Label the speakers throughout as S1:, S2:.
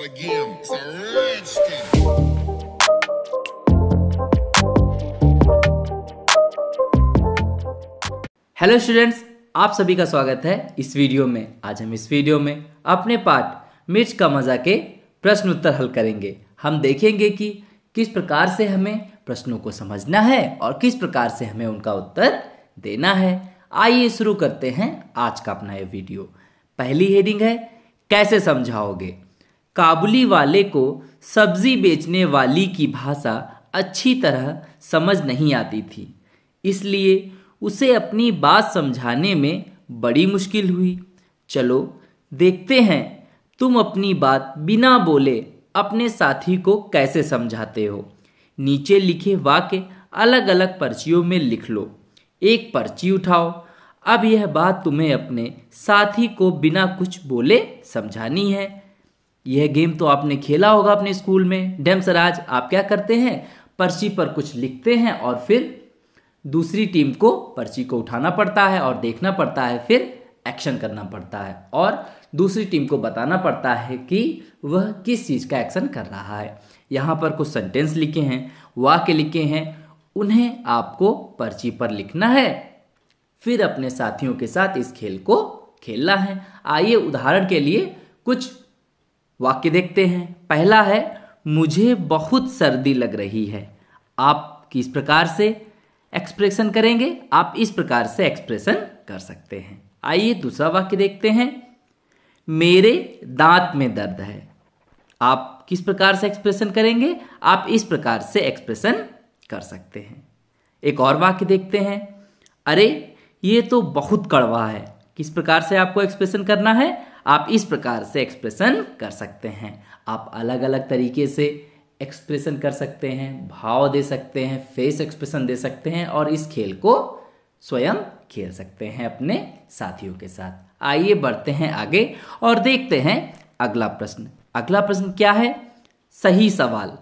S1: start again. It's a hello students आप सभी का स्वागत है इस वीडियो में आज हम इस वीडियो में अपने पाठ मिर्च का मज़ा के प्रश्न उत्तर हल करेंगे हम देखेंगे कि किस प्रकार से हमें प्रश्नों को समझना है और किस प्रकार से हमें उनका उत्तर देना है आइए शुरू करते हैं आज का अपना ये वीडियो पहली हेडिंग है कैसे समझाओगे काबुली वाले को सब्जी बेचने वाली की भाषा अच्छी तरह समझ नहीं आती थी इसलिए उसे अपनी बात समझाने में बड़ी मुश्किल हुई चलो देखते हैं तुम अपनी बात बिना बोले अपने साथी को कैसे समझाते हो नीचे लिखे वाक्य अलग अलग पर्चियों में लिख लो एक पर्ची उठाओ अब यह बात तुम्हें अपने साथी को बिना कुछ बोले समझानी है यह गेम तो आपने खेला होगा अपने स्कूल में डेम सराज आप क्या करते हैं पर्ची पर कुछ लिखते हैं और फिर दूसरी टीम को पर्ची को उठाना पड़ता है और देखना पड़ता है फिर एक्शन करना पड़ता है और दूसरी टीम को बताना पड़ता है कि वह किस चीज़ का एक्शन कर रहा है यहाँ पर कुछ सेंटेंस लिखे हैं वाक्य लिखे हैं उन्हें आपको पर्ची पर लिखना है फिर अपने साथियों के साथ इस खेल को खेलना है आइए उदाहरण के लिए कुछ वाक्य देखते हैं पहला है मुझे बहुत सर्दी लग रही है आप किस प्रकार से एक्सप्रेशन करेंगे आप इस प्रकार से एक्सप्रेशन कर सकते हैं आइए दूसरा वाक्य देखते हैं मेरे दांत में दर्द है आप किस प्रकार से एक्सप्रेशन करेंगे आप इस प्रकार से एक्सप्रेशन कर सकते हैं एक और वाक्य देखते हैं अरे ये तो बहुत कड़वा है किस प्रकार से आपको एक्सप्रेशन करना है आप इस प्रकार से एक्सप्रेशन कर सकते हैं आप अलग अलग तरीके से एक्सप्रेशन कर सकते हैं भाव दे सकते हैं फेस एक्सप्रेशन दे सकते हैं और इस खेल को स्वयं खेल सकते हैं अपने साथियों के साथ आइए बढ़ते हैं आगे और देखते हैं अगला प्रश्न अगला प्रश्न क्या है सही सवाल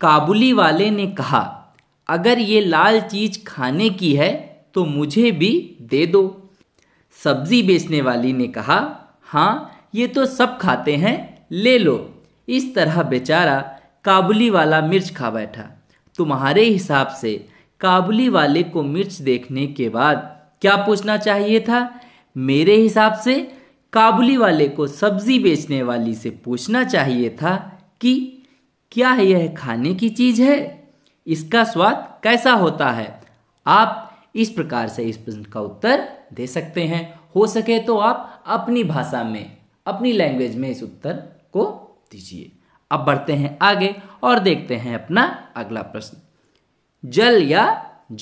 S1: काबुली वाले ने कहा अगर ये लाल चीज खाने की है तो मुझे भी दे दो सब्जी बेचने वाली ने कहा हाँ ये तो सब खाते हैं ले लो इस तरह बेचारा काबुली वाला मिर्च खा बैठा तुम्हारे हिसाब से काबुली वाले को मिर्च देखने के बाद क्या पूछना चाहिए था मेरे हिसाब से काबुली वाले को सब्जी बेचने वाली से पूछना चाहिए था कि क्या यह खाने की चीज़ है इसका स्वाद कैसा होता है आप इस प्रकार से इस प्रश्न का उत्तर दे सकते हैं हो सके तो आप अपनी भाषा में अपनी लैंग्वेज में इस उत्तर को दीजिए अब बढ़ते हैं आगे और देखते हैं अपना अगला प्रश्न जल या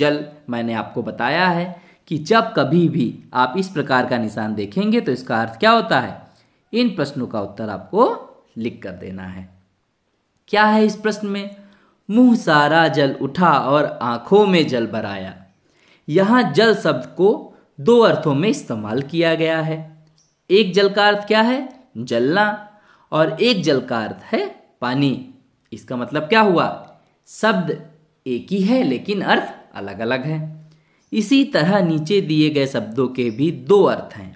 S1: जल मैंने आपको बताया है कि जब कभी भी आप इस प्रकार का निशान देखेंगे तो इसका अर्थ क्या होता है इन प्रश्नों का उत्तर आपको लिख कर देना है क्या है इस प्रश्न में मुंह सारा जल उठा और आंखों में जल भराया यहां जल शब्द को दो अर्थों में इस्तेमाल किया गया है एक जल का अर्थ क्या है जलना और एक जल का अर्थ है पानी इसका मतलब क्या हुआ शब्द एक ही है लेकिन अर्थ अलग अलग है इसी तरह नीचे दिए गए शब्दों के भी दो अर्थ हैं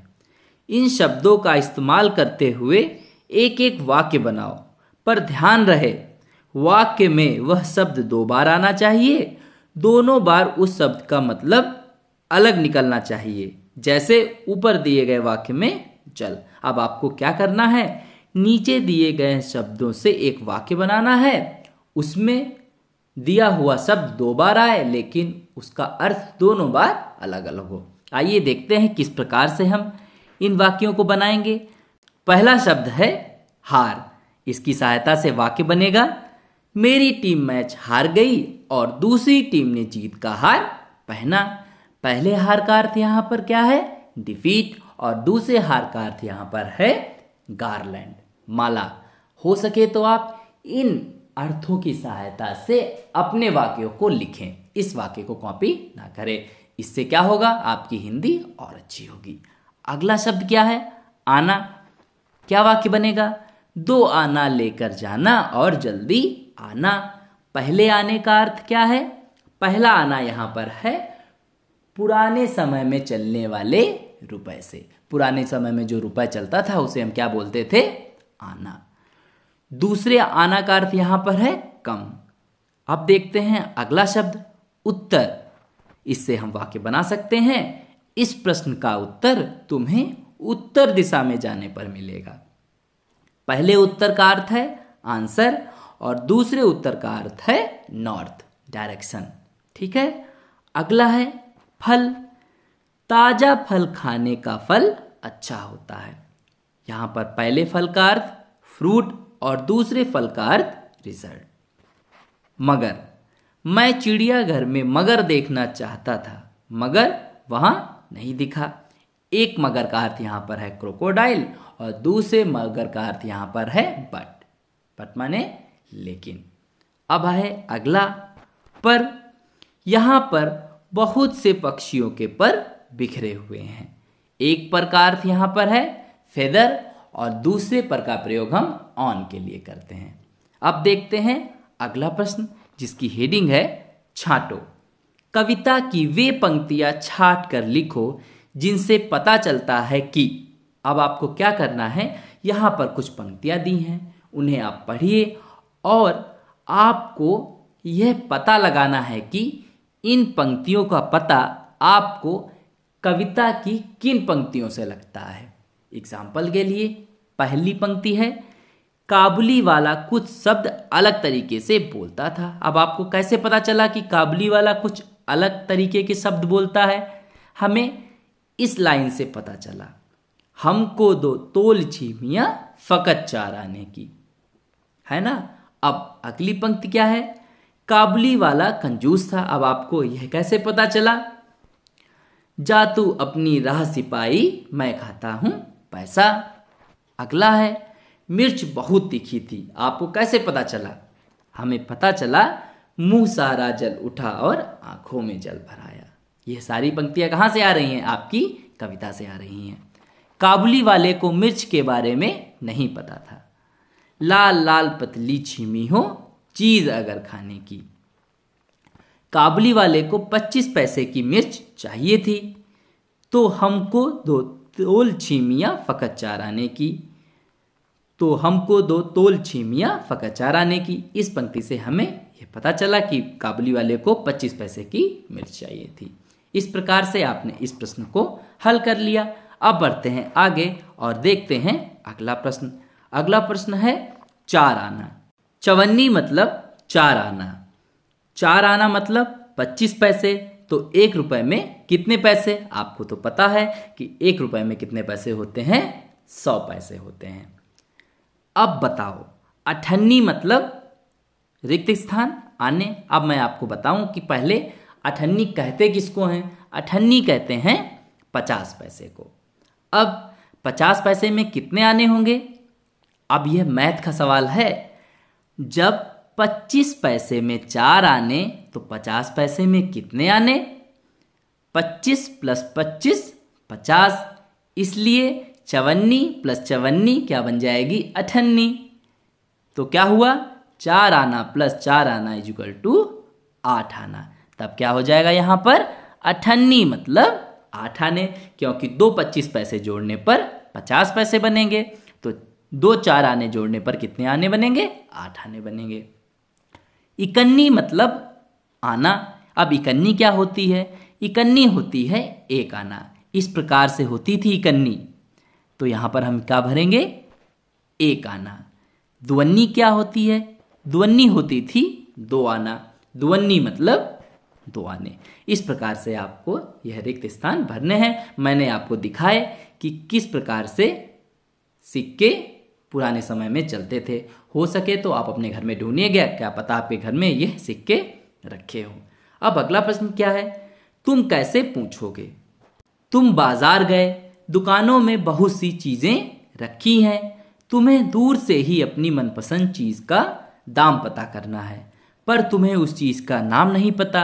S1: इन शब्दों का इस्तेमाल करते हुए एक एक वाक्य बनाओ पर ध्यान रहे वाक्य में वह शब्द दो बार आना चाहिए दोनों बार उस शब्द का मतलब अलग निकलना चाहिए जैसे ऊपर दिए गए वाक्य में चल अब आपको क्या करना है नीचे दिए गए शब्दों से एक वाक्य बनाना है उसमें दिया हुआ शब्द दो बार आए लेकिन उसका अर्थ दोनों बार अलग अलग हो आइए देखते हैं किस प्रकार से हम इन वाक्यों को बनाएंगे पहला शब्द है हार इसकी सहायता से वाक्य बनेगा मेरी टीम मैच हार गई और दूसरी टीम ने जीत का हार पहना पहले हार का अर्थ यहाँ पर क्या है डिफीट और दूसरे हार का अर्थ यहाँ पर है गारलैंड माला हो सके तो आप इन अर्थों की सहायता से अपने वाक्यों को लिखें इस वाक्य को कॉपी ना करें इससे क्या होगा आपकी हिंदी और अच्छी होगी अगला शब्द क्या है आना क्या वाक्य बनेगा दो आना लेकर जाना और जल्दी आना पहले आने का अर्थ क्या है पहला आना यहां पर है पुराने समय में चलने वाले रुपए से पुराने समय में जो रुपए चलता था उसे हम क्या बोलते थे आना दूसरे आना का अर्थ यहां पर है कम अब देखते हैं अगला शब्द उत्तर इससे हम वाक्य बना सकते हैं इस प्रश्न का उत्तर तुम्हें उत्तर दिशा में जाने पर मिलेगा पहले उत्तर का अर्थ है आंसर और दूसरे उत्तर का अर्थ है नॉर्थ डायरेक्शन ठीक है अगला है फल ताजा फल खाने का फल अच्छा होता है यहां पर पहले फल का अर्थ फ्रूट और दूसरे फल का अर्थ रिजल्ट मगर मैं चिड़ियाघर में मगर देखना चाहता था मगर वहां नहीं दिखा एक मगर का अर्थ यहां पर है क्रोकोडाइल और दूसरे मगर का अर्थ यहां पर है बट बट माने लेकिन अब है अगला पर यहां पर बहुत से पक्षियों के पर बिखरे हुए हैं एक पर का अर्थ यहाँ पर है फेदर और दूसरे पर का प्रयोग हम ऑन के लिए करते हैं अब देखते हैं अगला प्रश्न जिसकी हेडिंग है छाटो कविता की वे पंक्तियाँ छाट कर लिखो जिनसे पता चलता है कि अब आपको क्या करना है यहाँ पर कुछ पंक्तियाँ दी हैं उन्हें आप पढ़िए और आपको यह पता लगाना है कि इन पंक्तियों का पता आपको कविता की किन पंक्तियों से लगता है एग्जाम्पल के लिए पहली पंक्ति है काबुली वाला कुछ शब्द अलग तरीके से बोलता था अब आपको कैसे पता चला कि काबुली वाला कुछ अलग तरीके के शब्द बोलता है हमें इस लाइन से पता चला हमको दो तोल छीमिया फ़कत चार आने की है ना अब अगली पंक्ति क्या है काबुली वाला कंजूस था अब आपको यह कैसे पता चला जा तू अपनी राह सिपाही मैं खाता हूँ पैसा अगला है मिर्च बहुत तीखी थी आपको कैसे पता चला हमें पता चला मुंह सारा जल उठा और आंखों में जल भराया यह सारी पंक्तियां कहाँ से आ रही हैं आपकी कविता से आ रही हैं काबुली वाले को मिर्च के बारे में नहीं पता था लाल लाल पतली छीमी हो चीज़ अगर खाने की काबुली वाले को पच्चीस पैसे की मिर्च चाहिए थी तो हमको दो तोल छीमिया फ़कत आने की तो हमको दो तोल छीमिया फ़कत चाराने की इस पंक्ति से हमें यह पता चला कि काबुली वाले को पच्चीस पैसे की मिर्च चाहिए थी इस प्रकार से आपने इस प्रश्न को हल कर लिया अब बढ़ते हैं आगे और देखते हैं अगला प्रश्न अगला प्रश्न है चार आना चवन्नी मतलब चार आना चार आना मतलब पच्चीस पैसे तो एक रुपए में कितने पैसे आपको तो पता है कि एक रुपए में कितने पैसे होते हैं सौ पैसे होते हैं अब बताओ अठन्नी मतलब रिक्त स्थान आने अब मैं आपको बताऊं कि पहले अठन्नी कहते किसको हैं अठन्नी कहते हैं पचास पैसे को अब पचास पैसे में कितने आने होंगे अब यह मैथ का सवाल है जब पच्चीस पैसे में चार आने तो पचास पैसे में कितने आने पच्चीस प्लस पच्चीस पचास इसलिए चवन्नी प्लस चवन्नी क्या बन जाएगी अठन्नी तो क्या हुआ चार आना प्लस चार आना इजुकल टू आठ आना तब क्या हो जाएगा यहाँ पर अठन्नी मतलब आठ आने क्योंकि दो पच्चीस पैसे जोड़ने पर पचास पैसे बनेंगे तो दो चार आने जोड़ने पर कितने आने बनेंगे आठ आने बनेंगे इकन्नी मतलब आना अब इकन्नी क्या होती है इकन्नी होती है एक आना इस प्रकार से होती थी इकन्नी तो यहां पर हम क्या भरेंगे एक आना द्वन्नी क्या होती है द्वन्नी होती थी दो आना द्वन्नी मतलब दो आने इस प्रकार से आपको यह रिक्त स्थान भरने हैं मैंने आपको दिखाए कि किस प्रकार से सिक्के पुराने समय में चलते थे हो सके तो आप अपने घर में ढूंढिएगा क्या पता आपके घर में यह सिक्के रखे हों अब अगला प्रश्न क्या है तुम कैसे पूछोगे तुम बाजार गए दुकानों में बहुत सी चीज़ें रखी हैं तुम्हें दूर से ही अपनी मनपसंद चीज़ का दाम पता करना है पर तुम्हें उस चीज़ का नाम नहीं पता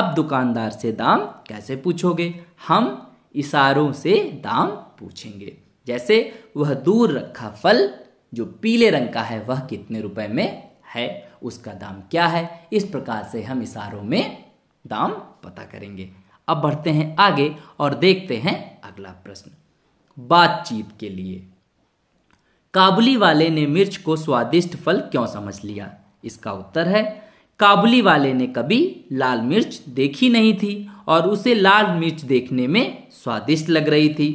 S1: अब दुकानदार से दाम कैसे पूछोगे हम इशारों से दाम पूछेंगे जैसे वह दूर रखा फल जो पीले रंग का है वह कितने रुपए में है उसका दाम क्या है इस प्रकार से हम इशारों में दाम पता करेंगे अब बढ़ते हैं आगे और देखते हैं अगला प्रश्न बातचीत के लिए काबुली वाले ने मिर्च को स्वादिष्ट फल क्यों समझ लिया इसका उत्तर है काबुली वाले ने कभी लाल मिर्च देखी नहीं थी और उसे लाल मिर्च देखने में स्वादिष्ट लग रही थी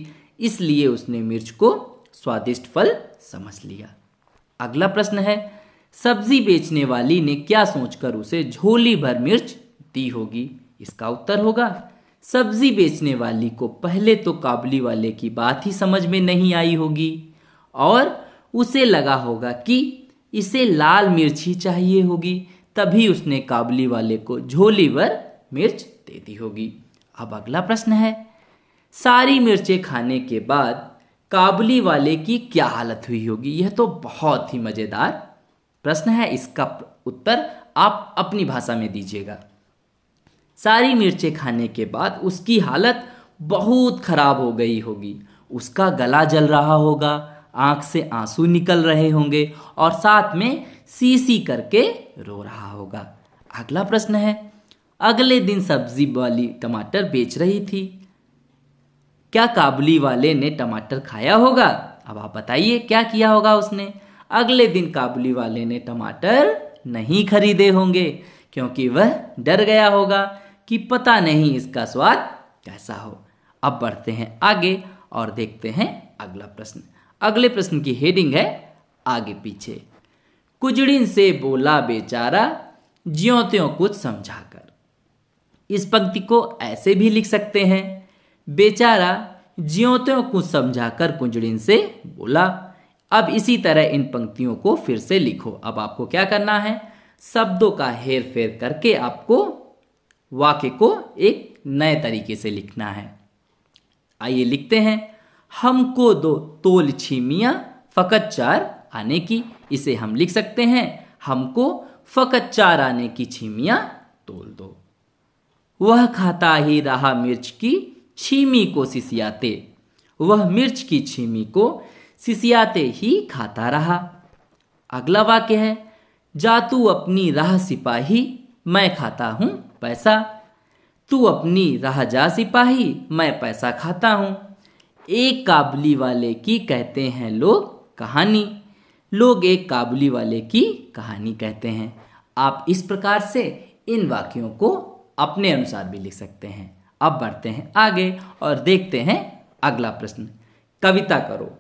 S1: इसलिए उसने मिर्च को स्वादिष्ट फल समझ लिया अगला प्रश्न है सब्जी बेचने वाली ने क्या सोचकर उसे झोली भर मिर्च दी होगी इसका उत्तर होगा सब्जी बेचने वाली को पहले तो काबली वाले की बात ही समझ में नहीं आई होगी और उसे लगा होगा कि इसे लाल मिर्च ही चाहिए होगी तभी उसने काबली वाले को झोली भर मिर्च दे दी होगी अब अगला प्रश्न है सारी मिर्चें खाने के बाद काबुली वाले की क्या हालत हुई होगी यह तो बहुत ही मज़ेदार प्रश्न है इसका उत्तर आप अपनी भाषा में दीजिएगा सारी मिर्चें खाने के बाद उसकी हालत बहुत ख़राब हो गई होगी उसका गला जल रहा होगा आंख से आंसू निकल रहे होंगे और साथ में सी सी करके रो रहा होगा अगला प्रश्न है अगले दिन सब्जी वाली टमाटर बेच रही थी क्या काबुली वाले ने टमाटर खाया होगा अब आप बताइए क्या किया होगा उसने अगले दिन काबुली वाले ने टमाटर नहीं खरीदे होंगे क्योंकि वह डर गया होगा कि पता नहीं इसका स्वाद कैसा हो अब बढ़ते हैं आगे और देखते हैं अगला प्रश्न अगले प्रश्न की हेडिंग है आगे पीछे कुजड़िन से बोला बेचारा ज्यो त्यों कुछ समझाकर इस पंक्ति को ऐसे भी लिख सकते हैं बेचारा ज्यो त्यों समझा कर कुंजड़िन से बोला अब इसी तरह इन पंक्तियों को फिर से लिखो अब आपको क्या करना है शब्दों का हेर फेर करके आपको वाक्य को एक नए तरीके से लिखना है आइए लिखते हैं हमको दो तोल छीमिया फ़कत चार आने की इसे हम लिख सकते हैं हमको फ़कत चार आने की छीमिया तोल दो वह खाता ही रहा मिर्च की छीमी को सिसियाते वह मिर्च की छीमी को सिसियाते ही खाता रहा अगला वाक्य है जा तू अपनी राह सिपाही मैं खाता हूँ पैसा तू अपनी राह जा सिपाही मैं पैसा खाता हूँ एक काबली वाले की कहते हैं लोग कहानी लोग एक काबली वाले की कहानी कहते हैं आप इस प्रकार से इन वाक्यों को अपने अनुसार भी लिख सकते हैं अब बढ़ते हैं आगे और देखते हैं अगला प्रश्न कविता करो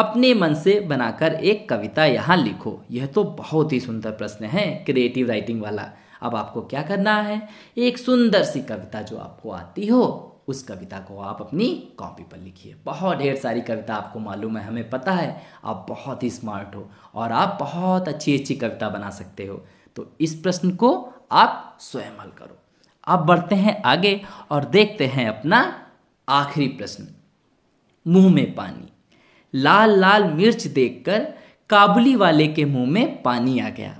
S1: अपने मन से बनाकर एक कविता यहाँ लिखो यह तो बहुत ही सुंदर प्रश्न है क्रिएटिव राइटिंग वाला अब आपको क्या करना है एक सुंदर सी कविता जो आपको आती हो उस कविता को आप अपनी कॉपी पर लिखिए बहुत ढेर सारी कविता आपको मालूम है हमें पता है आप बहुत ही स्मार्ट हो और आप बहुत अच्छी अच्छी कविता बना सकते हो तो इस प्रश्न को आप स्वयं हल करो अब बढ़ते हैं आगे और देखते हैं अपना आखिरी प्रश्न मुंह में पानी लाल लाल मिर्च देखकर काबुली वाले के मुंह में पानी आ गया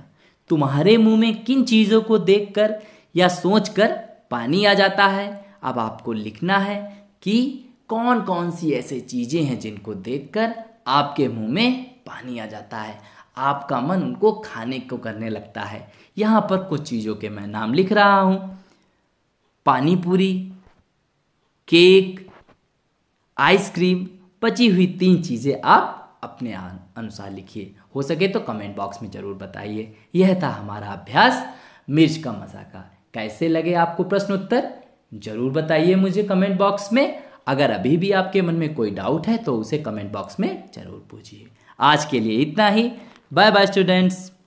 S1: तुम्हारे मुंह में किन चीज़ों को देखकर या सोचकर पानी आ जाता है अब आपको लिखना है कि कौन कौन सी ऐसी चीज़ें हैं जिनको देखकर आपके मुंह में पानी आ जाता है आपका मन उनको खाने को करने लगता है यहाँ पर कुछ चीज़ों के मैं नाम लिख रहा हूँ पानी पूरी केक आइसक्रीम बची हुई तीन चीज़ें आप अपने अनुसार लिखिए हो सके तो कमेंट बॉक्स में ज़रूर बताइए यह था हमारा अभ्यास मिर्च का मज़ा का कैसे लगे आपको प्रश्न उत्तर ज़रूर बताइए मुझे कमेंट बॉक्स में अगर अभी भी आपके मन में कोई डाउट है तो उसे कमेंट बॉक्स में ज़रूर पूछिए आज के लिए इतना ही बाय बाय स्टूडेंट्स